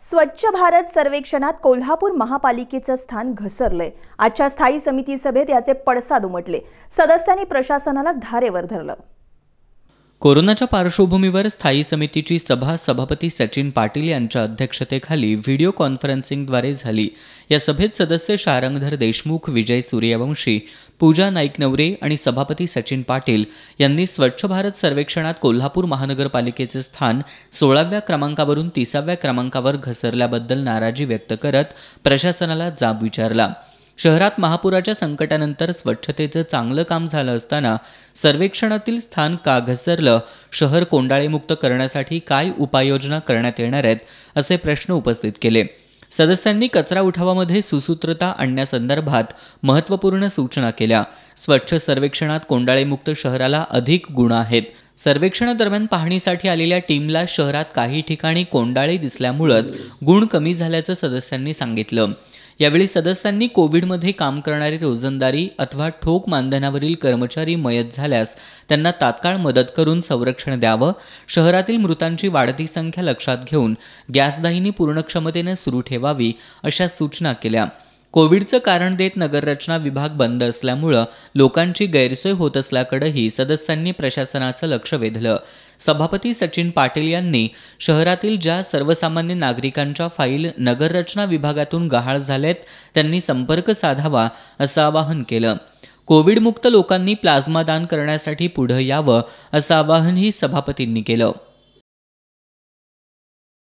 स्वच्छ भारत सर्वेक्षणात कोल्हापूर महापालिकेचं स्थान घसरलंय आजच्या स्थायी समिती सभेत याचे पडसाद उमटले सदस्यांनी प्रशासनाला धारेवर धरलं कोरोनाच्या पार्श्वभूमीवर स्थायी समितीची सभा सभापती सचिन पाटील यांच्या अध्यक्षतेखाली व्हिडिओ कॉन्फरन्सिंगद्वारे झाली या सभेत सदस्य शारंगधर देशमुख विजय सूर्यवंशी पूजा नाईक नवरे आणि सभापती सचिन पाटील यांनी स्वच्छ भारत सर्वेक्षणात कोल्हापूर महानगरपालिकेचे स्थान सोळाव्या क्रमांकावरून तिसाव्या क्रमांकावर घसरल्याबद्दल नाराजी व्यक्त करत प्रशासनाला जाब विचारला शहरात महापुराच्या संकटानंतर स्वच्छतेचं चांगलं काम झालं असताना सर्वेक्षणातील स्थान का घसरलं शहर कोंडाळीमुक्त करण्यासाठी काय उपाययोजना करण्यात येणार आहेत असे प्रश्न उपस्थित केले सदस्यांनी कचरा उठावामध्ये सुसूत्रता आणण्यासंदर्भात महत्त्वपूर्ण सूचना केल्या स्वच्छ सर्वेक्षणात कोंडाळेमुक्त शहराला अधिक गुण आहेत सर्वेक्षणादरम्यान पाहणीसाठी आलेल्या टीमला शहरात काही ठिकाणी कोंडाळी दिसल्यामुळंच गुण कमी झाल्याचं सदस्यांनी सांगितलं यावेळी सदस्यांनी कोविडमध्ये काम करणारी रोजंदारी अथवा ठोक मानधनावरील कर्मचारी मयत झाल्यास त्यांना तात्काळ मदत करून संरक्षण द्यावं शहरातील मृतांची वाढती संख्या लक्षात घेऊन गॅसदाहिनी पूर्ण क्षमतेने सुरू ठेवावी अशा सूचना केल्या कोविडचं कारण देत नगररचना विभाग बंद असल्यामुळं लोकांची गैरसोय होत असल्याकडेही सदस्यांनी प्रशासनाचं लक्ष वेधलं सभापती सचिन पाटील यांनी शहरातील ज्या सर्वसामान्य नागरिकांच्या फाईल नगररचना विभागातून गहाळ झाल्यात त्यांनी संपर्क साधावा असं आवाहन केलं कोविडमुक्त लोकांनी प्लाझ्मा दान करण्यासाठी पुढं यावं असं आवाहनही सभापतींनी केलं